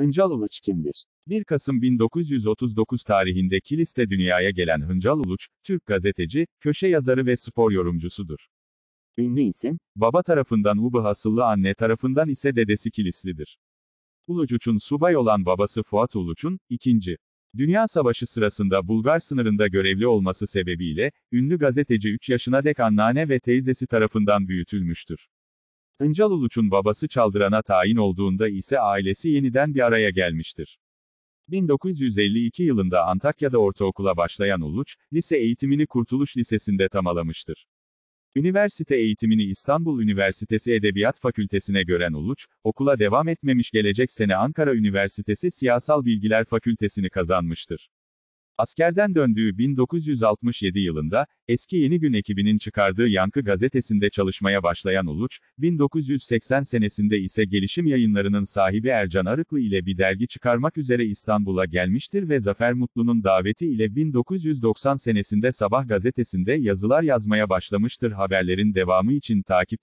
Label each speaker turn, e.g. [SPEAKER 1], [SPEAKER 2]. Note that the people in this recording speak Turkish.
[SPEAKER 1] Hıncal Uluç kimdir? 1 Kasım 1939 tarihinde Kilis'te dünyaya gelen Hıncal Uluç, Türk gazeteci, köşe yazarı ve spor yorumcusudur. Ünlü isim? Baba tarafından Ubu hasıllı anne tarafından ise dedesi Kilislidir. Uluç'un subay olan babası Fuat Uluç'un, ikinci. Dünya Savaşı sırasında Bulgar sınırında görevli olması sebebiyle, ünlü gazeteci 3 yaşına dek anneanne ve teyzesi tarafından büyütülmüştür. Hıncal Uluç'un babası Çaldıran'a tayin olduğunda ise ailesi yeniden bir araya gelmiştir. 1952 yılında Antakya'da ortaokula başlayan Uluç, lise eğitimini Kurtuluş Lisesi'nde tamamlamıştır. Üniversite eğitimini İstanbul Üniversitesi Edebiyat Fakültesine gören Uluç, okula devam etmemiş gelecek sene Ankara Üniversitesi Siyasal Bilgiler Fakültesini kazanmıştır. Askerden döndüğü 1967 yılında, eski Yeni Gün ekibinin çıkardığı Yankı gazetesinde çalışmaya başlayan Uluç, 1980 senesinde ise gelişim yayınlarının sahibi Ercan Arıklı ile bir dergi çıkarmak üzere İstanbul'a gelmiştir ve Zafer Mutlu'nun daveti ile 1990 senesinde Sabah gazetesinde yazılar yazmaya başlamıştır. Haberlerin devamı için takip